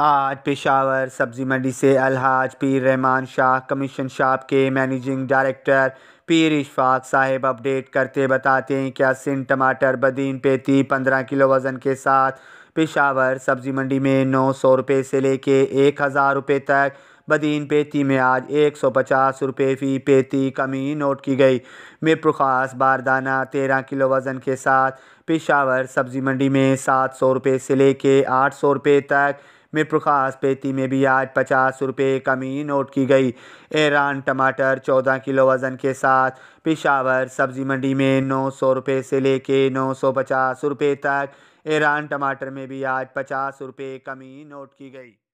आज पेशावर सब्ज़ी मंडी से अलहाज पीर रहमान शाह कमीशन शॉप के मैनेजिंग डायरेक्टर पीर इशफाक साहेब अपडेट करते बताते हैं क्या सिंध टमाटर बदीन पेती पंद्रह किलो वज़न के साथ पेशावर सब्ज़ी मंडी में नौ सौ रुपये से लेके एक हज़ार रुपये तक बदीन पेती में आज एक सौ पचास रुपये फ़ी पेती कमी नोट की गई मिरपुर ख़ास बारदाना तेरह किलो वज़न के साथ पेशावर सब्ज़ी मंडी में सात सौ रुपये से लेके आठ सौ रुपये तक में खास पेती में भी आज पचास रुपये कमी नोट की गई ईरान टमाटर चौदह किलो वज़न के साथ पिशावर सब्ज़ी मंडी में नौ सौ रुपये से लेके नौ सौ पचास रुपये तक ईरान टमाटर में भी आज पचास रुपये कमी नोट की गई